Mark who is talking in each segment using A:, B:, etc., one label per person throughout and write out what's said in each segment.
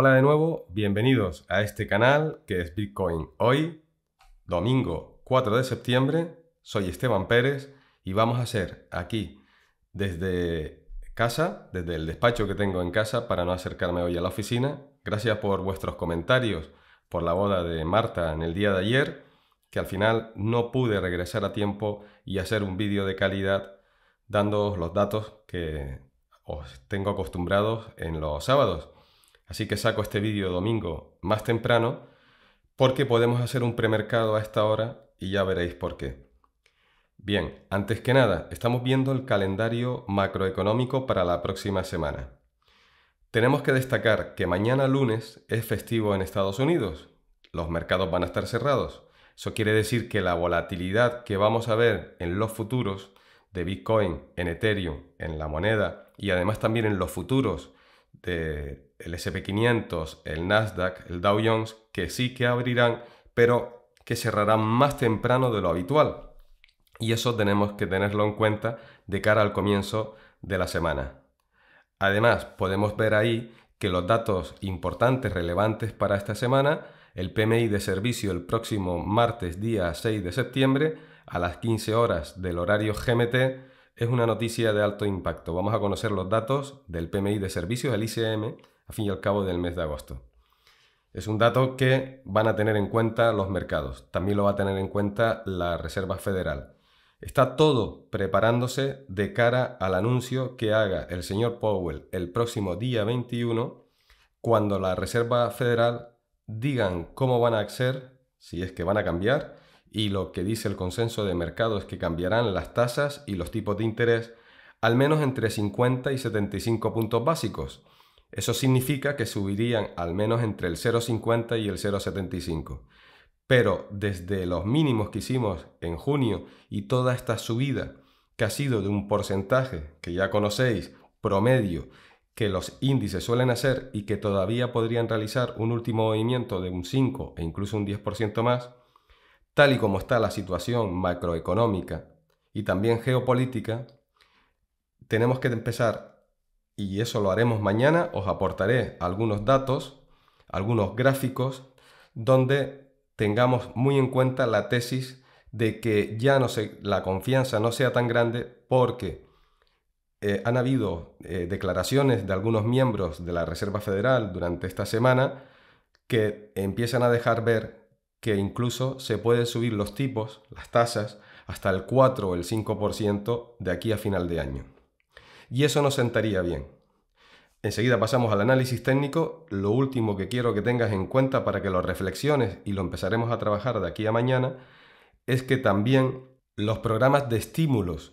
A: Hola de nuevo, bienvenidos a este canal que es Bitcoin. Hoy, domingo 4 de septiembre, soy Esteban Pérez y vamos a hacer aquí desde casa, desde el despacho que tengo en casa para no acercarme hoy a la oficina. Gracias por vuestros comentarios, por la boda de Marta en el día de ayer, que al final no pude regresar a tiempo y hacer un vídeo de calidad dándoos los datos que os tengo acostumbrados en los sábados. Así que saco este vídeo domingo más temprano porque podemos hacer un premercado a esta hora y ya veréis por qué. Bien, antes que nada, estamos viendo el calendario macroeconómico para la próxima semana. Tenemos que destacar que mañana lunes es festivo en Estados Unidos. Los mercados van a estar cerrados. Eso quiere decir que la volatilidad que vamos a ver en los futuros de Bitcoin, en Ethereum, en la moneda y además también en los futuros de el SP500, el Nasdaq, el Dow Jones, que sí que abrirán, pero que cerrarán más temprano de lo habitual. Y eso tenemos que tenerlo en cuenta de cara al comienzo de la semana. Además, podemos ver ahí que los datos importantes, relevantes para esta semana, el PMI de servicio el próximo martes día 6 de septiembre a las 15 horas del horario GMT, es una noticia de alto impacto. Vamos a conocer los datos del PMI de servicios, el ICM, a fin y al cabo del mes de agosto. Es un dato que van a tener en cuenta los mercados, también lo va a tener en cuenta la Reserva Federal. Está todo preparándose de cara al anuncio que haga el señor Powell el próximo día 21, cuando la Reserva Federal digan cómo van a hacer, si es que van a cambiar, y lo que dice el consenso de mercado es que cambiarán las tasas y los tipos de interés al menos entre 50 y 75 puntos básicos. Eso significa que subirían al menos entre el 0,50 y el 0,75. Pero desde los mínimos que hicimos en junio y toda esta subida, que ha sido de un porcentaje que ya conocéis, promedio, que los índices suelen hacer y que todavía podrían realizar un último movimiento de un 5 e incluso un 10% más, tal y como está la situación macroeconómica y también geopolítica, tenemos que empezar, y eso lo haremos mañana, os aportaré algunos datos, algunos gráficos, donde tengamos muy en cuenta la tesis de que ya no la confianza no sea tan grande porque eh, han habido eh, declaraciones de algunos miembros de la Reserva Federal durante esta semana que empiezan a dejar ver que incluso se pueden subir los tipos, las tasas, hasta el 4 o el 5% de aquí a final de año. Y eso nos sentaría bien. Enseguida pasamos al análisis técnico, lo último que quiero que tengas en cuenta para que lo reflexiones y lo empezaremos a trabajar de aquí a mañana, es que también los programas de estímulos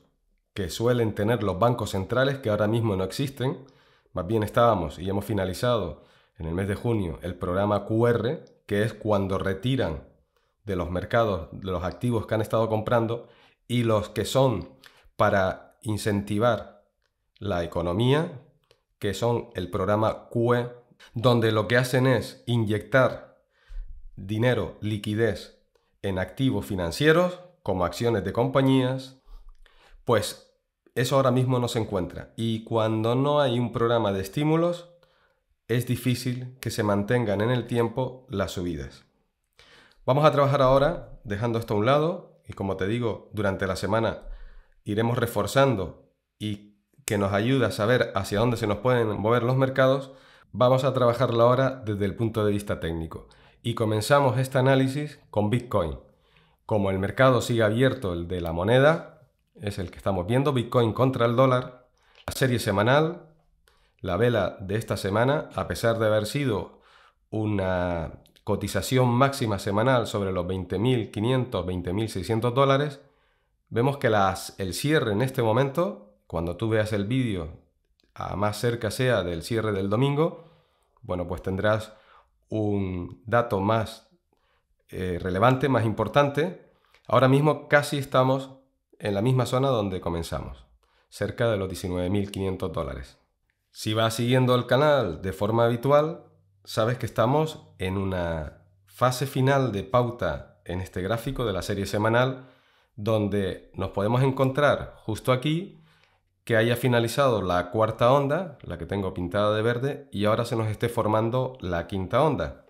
A: que suelen tener los bancos centrales, que ahora mismo no existen, más bien estábamos y hemos finalizado en el mes de junio el programa QR, que es cuando retiran de los mercados de los activos que han estado comprando y los que son para incentivar la economía, que son el programa QE, donde lo que hacen es inyectar dinero, liquidez en activos financieros, como acciones de compañías, pues eso ahora mismo no se encuentra. Y cuando no hay un programa de estímulos, es difícil que se mantengan en el tiempo las subidas. Vamos a trabajar ahora dejando esto a un lado y como te digo, durante la semana iremos reforzando y que nos ayuda a saber hacia dónde se nos pueden mover los mercados, vamos a trabajarla ahora desde el punto de vista técnico. Y comenzamos este análisis con Bitcoin. Como el mercado sigue abierto, el de la moneda, es el que estamos viendo, Bitcoin contra el dólar, la serie semanal, la vela de esta semana, a pesar de haber sido una cotización máxima semanal sobre los 20.500, 20.600 dólares, vemos que las, el cierre en este momento, cuando tú veas el vídeo a más cerca sea del cierre del domingo, bueno, pues tendrás un dato más eh, relevante, más importante. Ahora mismo casi estamos en la misma zona donde comenzamos, cerca de los 19.500 dólares. Si vas siguiendo el canal de forma habitual, sabes que estamos en una fase final de pauta en este gráfico de la serie semanal, donde nos podemos encontrar justo aquí que haya finalizado la cuarta onda, la que tengo pintada de verde, y ahora se nos esté formando la quinta onda.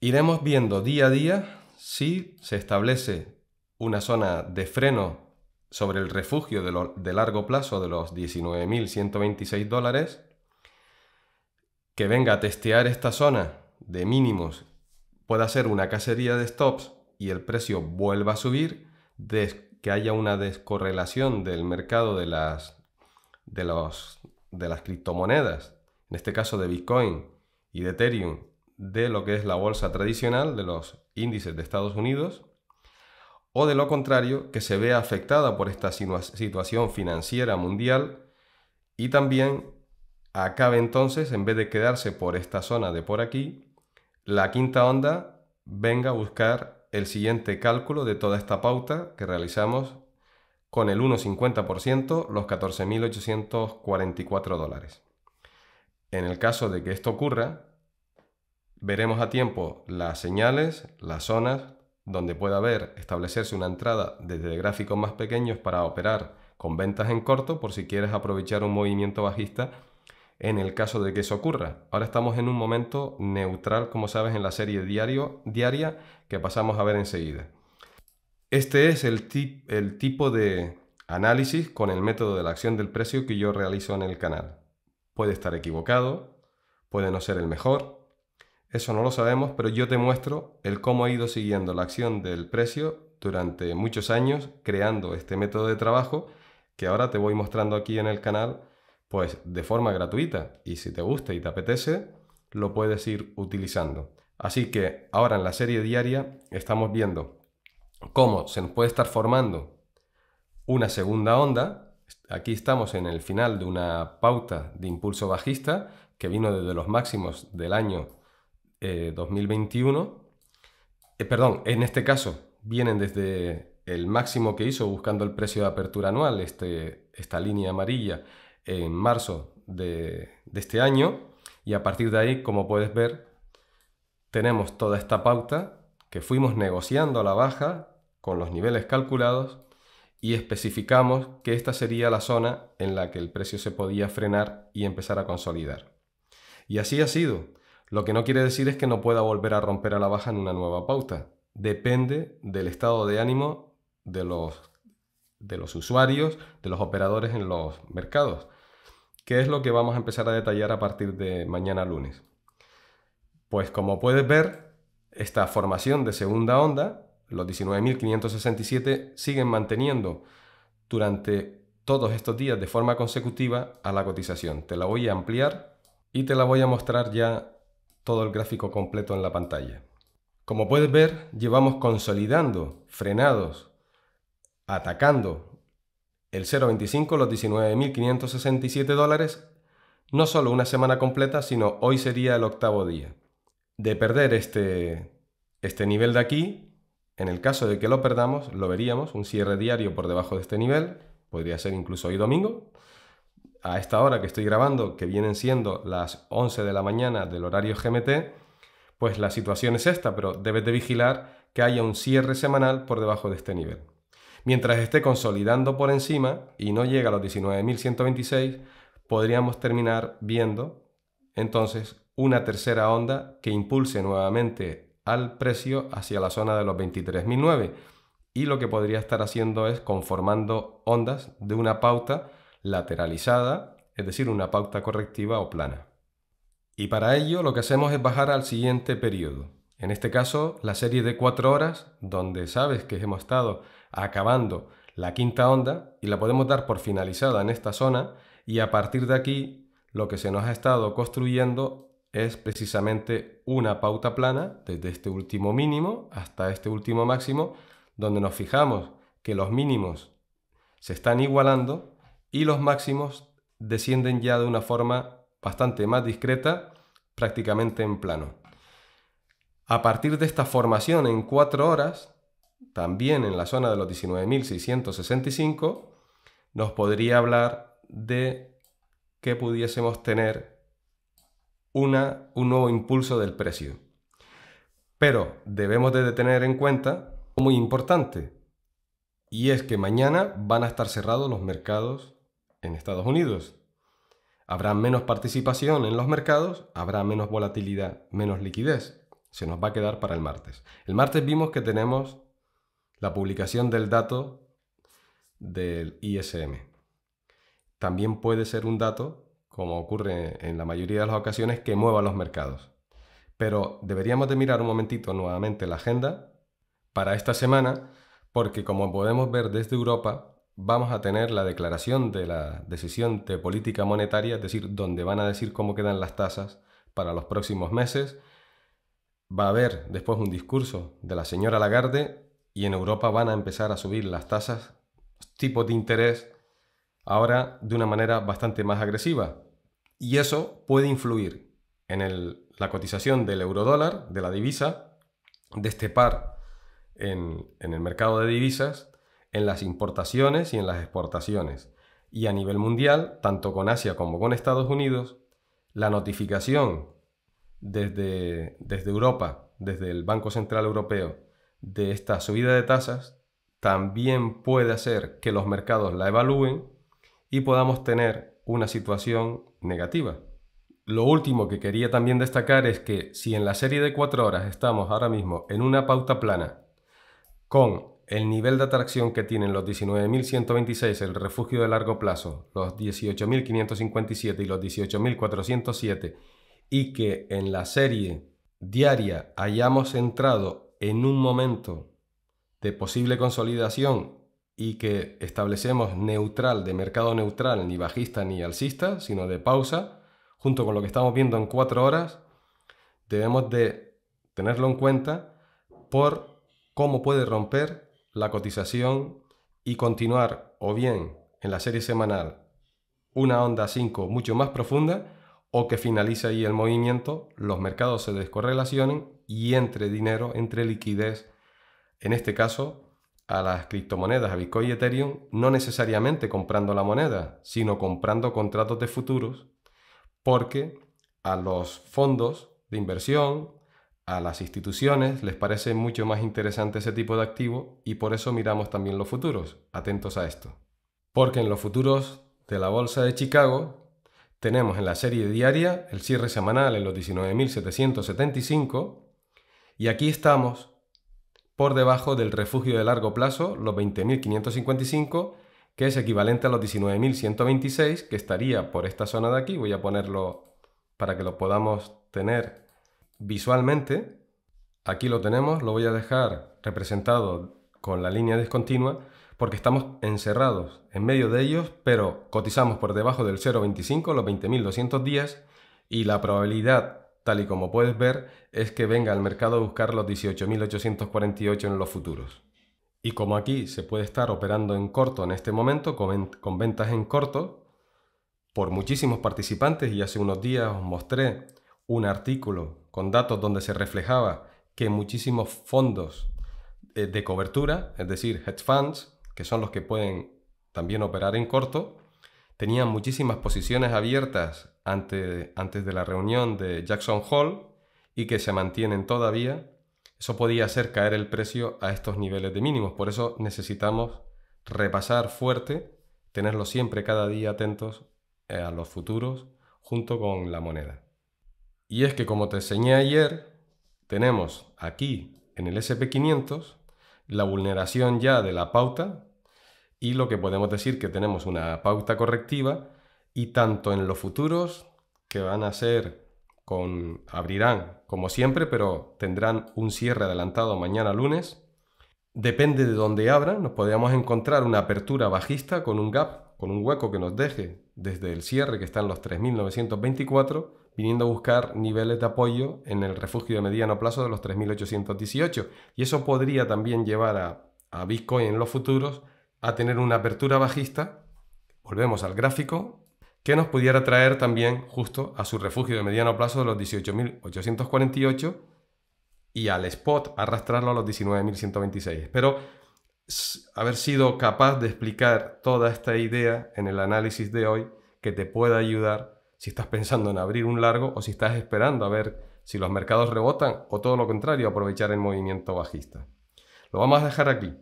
A: Iremos viendo día a día si se establece una zona de freno sobre el refugio de, largo plazo de los 19.126 dólares, que venga a testear esta zona de mínimos, pueda ser una cacería de stops y el precio vuelva a subir, des, que haya una descorrelación del mercado de las, de, de las criptomonedas, en este caso de Bitcoin y de Ethereum, de lo que es la bolsa tradicional de los índices de Estados Unidos o de lo contrario, que se vea afectada por esta situación financiera mundial y también acabe entonces, en vez de quedarse por esta zona de por aquí, la quinta onda venga a buscar el siguiente cálculo de toda esta pauta que realizamos con el 1,50%, los 14.844 dólares. En el caso de que esto ocurra, veremos a tiempo las señales, las zonas, donde pueda haber establecerse una entrada desde gráficos más pequeños para operar con ventas en corto por si quieres aprovechar un movimiento bajista en el caso de que eso ocurra. Ahora estamos en un momento neutral, como sabes, en la serie diario, diaria que pasamos a ver enseguida. Este es el tipo de análisis con el método de la acción del precio que yo realizo en el canal. Puede estar equivocado, puede no ser el mejor, eso no lo sabemos, pero yo te muestro el cómo he ido siguiendo la acción del precio durante muchos años creando este método de trabajo que ahora te voy mostrando aquí en el canal pues de forma gratuita y si te gusta y te apetece lo puedes ir utilizando. Así que ahora en la serie diaria estamos viendo cómo se nos puede estar formando una segunda onda. Aquí estamos en el final de una pauta de impulso bajista que vino desde los máximos del año 2021. Eh, eh, perdón, en este caso vienen desde el máximo que hizo buscando el precio de apertura anual, este, esta línea amarilla, en marzo de, de este año. Y a partir de ahí, como puedes ver, tenemos toda esta pauta que fuimos negociando a la baja con los niveles calculados y especificamos que esta sería la zona en la que el precio se podía frenar y empezar a consolidar. Y así ha sido. Lo que no quiere decir es que no pueda volver a romper a la baja en una nueva pauta. Depende del estado de ánimo de los, de los usuarios, de los operadores en los mercados, ¿Qué es lo que vamos a empezar a detallar a partir de mañana lunes. Pues como puedes ver, esta formación de segunda onda, los 19.567 siguen manteniendo durante todos estos días de forma consecutiva a la cotización. Te la voy a ampliar y te la voy a mostrar ya todo el gráfico completo en la pantalla. Como puedes ver, llevamos consolidando, frenados, atacando el 0.25, los 19.567 dólares, no solo una semana completa, sino hoy sería el octavo día. De perder este, este nivel de aquí, en el caso de que lo perdamos, lo veríamos, un cierre diario por debajo de este nivel, podría ser incluso hoy domingo, a esta hora que estoy grabando, que vienen siendo las 11 de la mañana del horario GMT, pues la situación es esta, pero debes de vigilar que haya un cierre semanal por debajo de este nivel. Mientras esté consolidando por encima y no llega a los 19.126, podríamos terminar viendo entonces una tercera onda que impulse nuevamente al precio hacia la zona de los 23.009 y lo que podría estar haciendo es conformando ondas de una pauta lateralizada, es decir, una pauta correctiva o plana. Y para ello lo que hacemos es bajar al siguiente periodo. En este caso, la serie de cuatro horas, donde sabes que hemos estado acabando la quinta onda y la podemos dar por finalizada en esta zona y a partir de aquí lo que se nos ha estado construyendo es precisamente una pauta plana desde este último mínimo hasta este último máximo, donde nos fijamos que los mínimos se están igualando y los máximos descienden ya de una forma bastante más discreta, prácticamente en plano. A partir de esta formación en 4 horas, también en la zona de los 19.665, nos podría hablar de que pudiésemos tener una, un nuevo impulso del precio. Pero debemos de tener en cuenta, muy importante, y es que mañana van a estar cerrados los mercados en Estados Unidos. Habrá menos participación en los mercados, habrá menos volatilidad, menos liquidez. Se nos va a quedar para el martes. El martes vimos que tenemos la publicación del dato del ISM. También puede ser un dato, como ocurre en la mayoría de las ocasiones, que mueva los mercados. Pero deberíamos de mirar un momentito nuevamente la agenda para esta semana, porque como podemos ver desde Europa, vamos a tener la declaración de la decisión de política monetaria, es decir, donde van a decir cómo quedan las tasas para los próximos meses. Va a haber después un discurso de la señora Lagarde y en Europa van a empezar a subir las tasas, tipos de interés, ahora de una manera bastante más agresiva. Y eso puede influir en la cotización del eurodólar, de la divisa, de este par en el mercado de divisas en las importaciones y en las exportaciones. Y a nivel mundial, tanto con Asia como con Estados Unidos, la notificación desde, Europa, desde el Banco Central Europeo, de esta subida de tasas, también puede hacer que los mercados la evalúen y podamos tener una situación negativa. Lo último que quería también destacar es que si en la serie de cuatro horas estamos ahora mismo en una pauta plana con el nivel de atracción que tienen los 19.126, el refugio de largo plazo, los 18.557 y los 18.407, y que en la serie diaria hayamos entrado en un momento de posible consolidación y que establecemos neutral, de mercado neutral, ni bajista ni alcista, sino de pausa, junto con lo que estamos viendo en cuatro horas, debemos de tenerlo en cuenta por cómo puede romper la cotización y continuar o bien en la serie semanal una onda 5 mucho más profunda o que finalice ahí el movimiento, los mercados se descorrelacionen y entre dinero, entre liquidez, en este caso a las criptomonedas, a Bitcoin y Ethereum, no necesariamente comprando la moneda, sino comprando contratos de futuros, porque a los fondos de inversión, a las instituciones les parece mucho más interesante ese tipo de activo y por eso miramos también los futuros. Atentos a esto. Porque en los futuros de la Bolsa de Chicago tenemos en la serie diaria el cierre semanal en los 19.775 y aquí estamos por debajo del refugio de largo plazo, los 20.555, que es equivalente a los 19.126, que estaría por esta zona de aquí. Voy a ponerlo para que lo podamos tener visualmente, aquí lo tenemos, lo voy a dejar representado con la línea discontinua porque estamos encerrados en medio de ellos, pero cotizamos por debajo del 0,25 los 20.200 días y la probabilidad, tal y como puedes ver, es que venga al mercado a buscar los 18.848 en los futuros. Y como aquí se puede estar operando en corto en este momento, con, ventas en corto, por muchísimos participantes, y hace unos días os mostré un artículo con datos donde se reflejaba que muchísimos fondos eh, de cobertura, es decir, hedge funds, que son los que pueden también operar en corto, tenían muchísimas posiciones abiertas antes de la reunión de Jackson Hall y que se mantienen todavía, eso podía hacer caer el precio a estos niveles de mínimos. Por eso necesitamos repasar fuerte, tenerlo siempre cada día atentos eh, a los futuros junto con la moneda. Y es que como te enseñé ayer, tenemos aquí en el SP500 la vulneración ya de la pauta y lo que podemos decir que tenemos una pauta correctiva y tanto en los futuros que van a ser con abrirán como siempre, pero tendrán un cierre adelantado mañana lunes. Depende de dónde abran, nos podríamos encontrar una apertura bajista con un gap con un hueco que nos deje desde el cierre que está en los 3.924, viniendo a buscar niveles de apoyo en el refugio de mediano plazo de los 3.818. Y eso podría también llevar a, a Bitcoin en los futuros a tener una apertura bajista, volvemos al gráfico, que nos pudiera traer también justo a su refugio de mediano plazo de los 18.848 y al spot arrastrarlo a los 19.126. Pero haber sido capaz de explicar toda esta idea en el análisis de hoy que te pueda ayudar si estás pensando en abrir un largo o si estás esperando a ver si los mercados rebotan o todo lo contrario, aprovechar el movimiento bajista. Lo vamos a dejar aquí.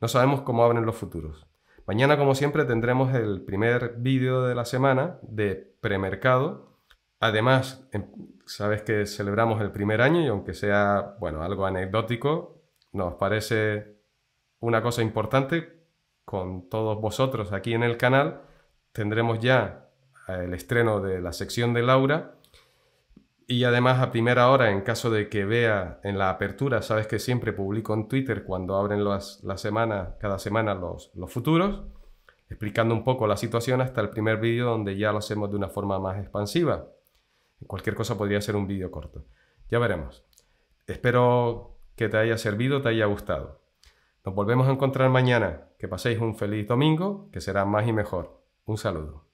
A: No sabemos cómo abren los futuros. Mañana, como siempre, tendremos el primer vídeo de la semana de premercado. Además, em, sabes que celebramos el primer año y aunque sea, bueno, algo anecdótico, nos parece una cosa importante, con todos vosotros aquí en el canal tendremos ya eh, el estreno de la sección de Laura y además a primera hora, en caso de que vea en la apertura, sabes que siempre publico en Twitter cuando abren las, semana, cada semana los, los futuros, explicando un poco la situación hasta el primer vídeo donde ya lo hacemos de una forma más expansiva. Cualquier cosa podría ser un vídeo corto. Ya veremos. Espero que te haya servido, te haya gustado. Nos volvemos a encontrar mañana. Que paséis un feliz domingo, que será más y mejor. Un saludo.